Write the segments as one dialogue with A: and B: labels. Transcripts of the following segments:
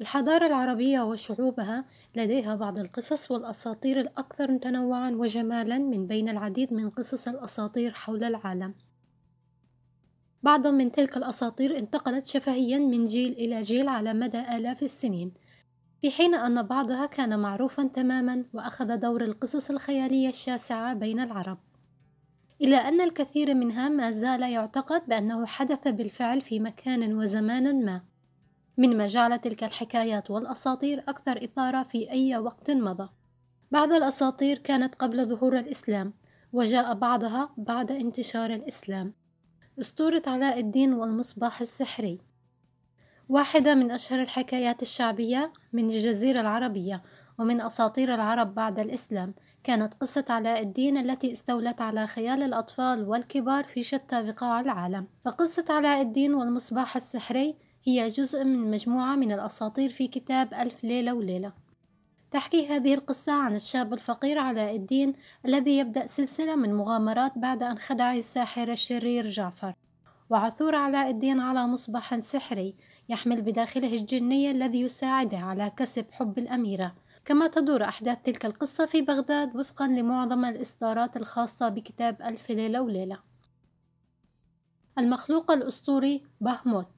A: الحضارة العربية وشعوبها لديها بعض القصص والأساطير الأكثر تنوعا وجمالا من بين العديد من قصص الأساطير حول العالم بعضا من تلك الأساطير انتقلت شفهيا من جيل إلى جيل على مدى آلاف السنين في حين أن بعضها كان معروفا تماما وأخذ دور القصص الخيالية الشاسعة بين العرب إلا أن الكثير منها ما زال يعتقد بأنه حدث بالفعل في مكان وزمان ما من ما جعل تلك الحكايات والأساطير أكثر إثارة في أي وقت مضى بعض الأساطير كانت قبل ظهور الإسلام وجاء بعضها بعد انتشار الإسلام أسطورة علاء الدين والمصباح السحري واحدة من أشهر الحكايات الشعبية من الجزيرة العربية ومن أساطير العرب بعد الإسلام كانت قصة علاء الدين التي استولت على خيال الأطفال والكبار في شتى بقاع العالم فقصة علاء الدين والمصباح السحري هي جزء من مجموعة من الأساطير في كتاب ألف ليلة وليلة تحكي هذه القصة عن الشاب الفقير علاء الدين الذي يبدأ سلسلة من مغامرات بعد أن خدع الساحر الشرير جعفر وعثور علاء الدين على مصباح سحري يحمل بداخله الجنية الذي يساعده على كسب حب الأميرة كما تدور أحداث تلك القصة في بغداد وفقا لمعظم الإصدارات الخاصة بكتاب ألف ليلة وليلة المخلوق الأسطوري بهموت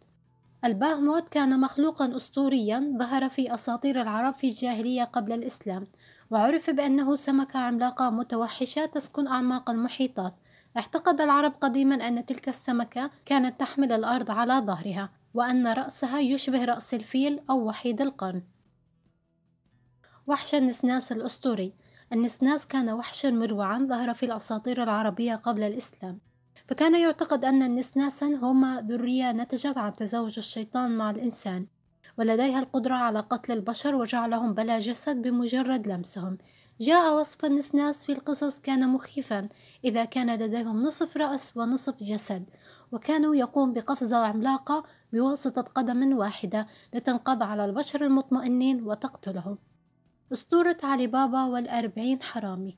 A: الباهموت كان مخلوقا أسطوريا ظهر في أساطير العرب في الجاهلية قبل الإسلام وعرف بأنه سمكة عملاقة متوحشة تسكن أعماق المحيطات اعتقد العرب قديما أن تلك السمكة كانت تحمل الأرض على ظهرها وأن رأسها يشبه رأس الفيل أو وحيد القرن وحش النسناس الأسطوري النسناس كان وحشا مروعا ظهر في الأساطير العربية قبل الإسلام فكان يعتقد أن النسناسا هما ذرية نتجت عن تزوج الشيطان مع الإنسان ولديها القدرة على قتل البشر وجعلهم بلا جسد بمجرد لمسهم جاء وصف النسناس في القصص كان مخيفا إذا كان لديهم نصف رأس ونصف جسد وكانوا يقوم بقفزة عملاقة بواسطة قدم واحدة لتنقض على البشر المطمئنين وتقتلهم أسطورة علي بابا والأربعين حرامي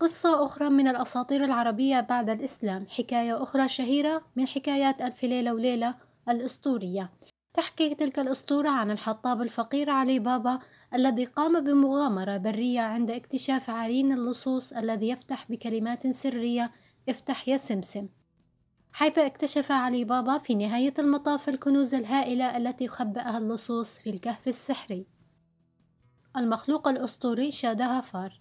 A: قصة أخرى من الأساطير العربية بعد الإسلام حكاية أخرى شهيرة من حكايات ألف ليلة وليلة الأسطورية تحكي تلك الأسطورة عن الحطاب الفقير علي بابا الذي قام بمغامرة برية عند اكتشاف عرين اللصوص الذي يفتح بكلمات سرية افتح يا سمسم حيث اكتشف علي بابا في نهاية المطاف الكنوز الهائلة التي خبأها اللصوص في الكهف السحري المخلوق الأسطوري شادها فار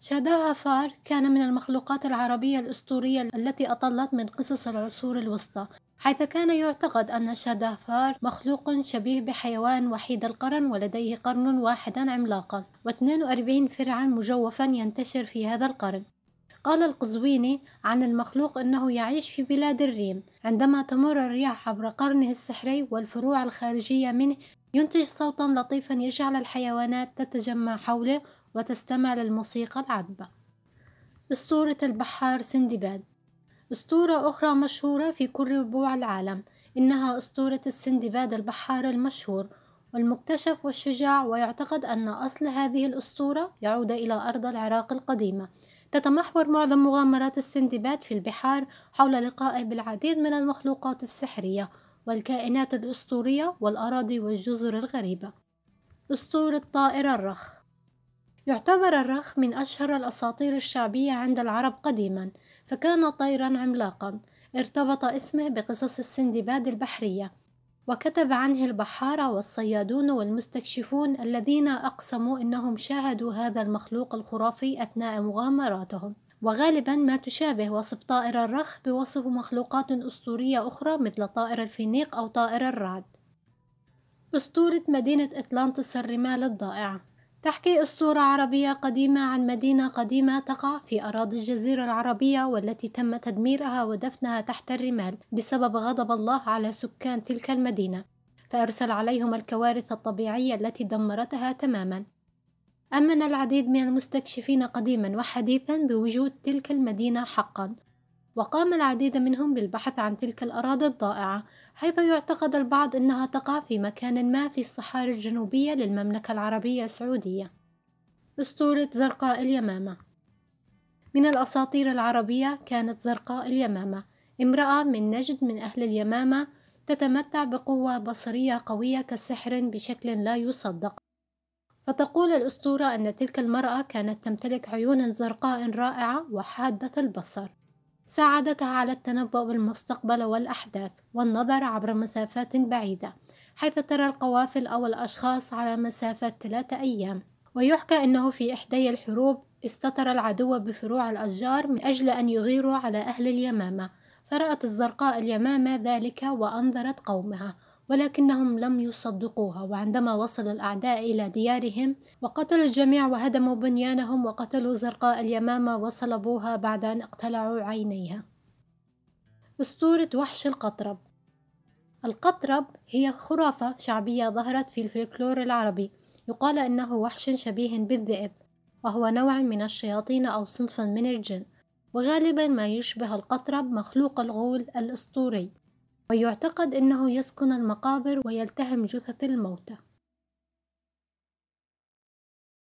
A: شادها فار كان من المخلوقات العربية الأسطورية التي أطلت من قصص العصور الوسطى حيث كان يعتقد أن فار مخلوق شبيه بحيوان وحيد القرن ولديه قرن واحد عملاقا و42 فرعا مجوفا ينتشر في هذا القرن قال القزويني عن المخلوق أنه يعيش في بلاد الريم عندما تمر الرياح عبر قرنه السحري والفروع الخارجية منه ينتج صوتا لطيفا يجعل الحيوانات تتجمع حوله وتستمع للموسيقى العذبة أسطورة البحار سندباد أسطورة أخرى مشهورة في كل ربوع العالم إنها أسطورة السندباد البحار المشهور والمكتشف والشجاع ويعتقد أن أصل هذه الأسطورة يعود إلى أرض العراق القديمة تتمحور معظم مغامرات السندباد في البحار حول لقائه بالعديد من المخلوقات السحرية والكائنات الأسطورية والأراضي والجزر الغريبة أسطورة طائر الرخ يعتبر الرخ من أشهر الأساطير الشعبية عند العرب قديما فكان طيرا عملاقا ارتبط اسمه بقصص السندباد البحرية وكتب عنه البحارة والصيادون والمستكشفون الذين أقسموا أنهم شاهدوا هذا المخلوق الخرافي أثناء مغامراتهم وغالبا ما تشابه وصف طائر الرخ بوصف مخلوقات أسطورية أخرى مثل طائر الفينيق أو طائر الرعد أسطورة مدينة أتلانتس الرمال الضائعة تحكي أسطورة عربية قديمة عن مدينة قديمة تقع في أراضي الجزيرة العربية والتي تم تدميرها ودفنها تحت الرمال بسبب غضب الله على سكان تلك المدينة فأرسل عليهم الكوارث الطبيعية التي دمرتها تماما أمن العديد من المستكشفين قديما وحديثا بوجود تلك المدينة حقا وقام العديد منهم بالبحث عن تلك الأراضي الضائعة حيث يعتقد البعض أنها تقع في مكان ما في الصحاري الجنوبية للمملكة العربية السعودية أسطورة زرقاء اليمامة من الأساطير العربية كانت زرقاء اليمامة امرأة من نجد من أهل اليمامة تتمتع بقوة بصرية قوية كسحر بشكل لا يصدق فتقول الأسطورة أن تلك المرأة كانت تمتلك عيون زرقاء رائعة وحادة البصر ساعدتها على التنبؤ بالمستقبل والأحداث والنظر عبر مسافات بعيدة حيث ترى القوافل أو الأشخاص على مسافة ثلاثة أيام ويحكى أنه في إحدي الحروب استتر العدو بفروع الأشجار من أجل أن يغيروا على أهل اليمامة فرأت الزرقاء اليمامة ذلك وأنذرت قومها ولكنهم لم يصدقوها وعندما وصل الأعداء إلى ديارهم وقتلوا الجميع وهدموا بنيانهم وقتلوا زرقاء اليمامة وصلبوها بعد أن اقتلعوا عينيها أسطورة وحش القطرب القطرب هي خرافة شعبية ظهرت في الفلكلور العربي يقال إنه وحش شبيه بالذئب وهو نوع من الشياطين أو صنف من الجن وغالبا ما يشبه القطرب مخلوق الغول الأسطوري ويعتقد أنه يسكن المقابر ويلتهم جثث الموتى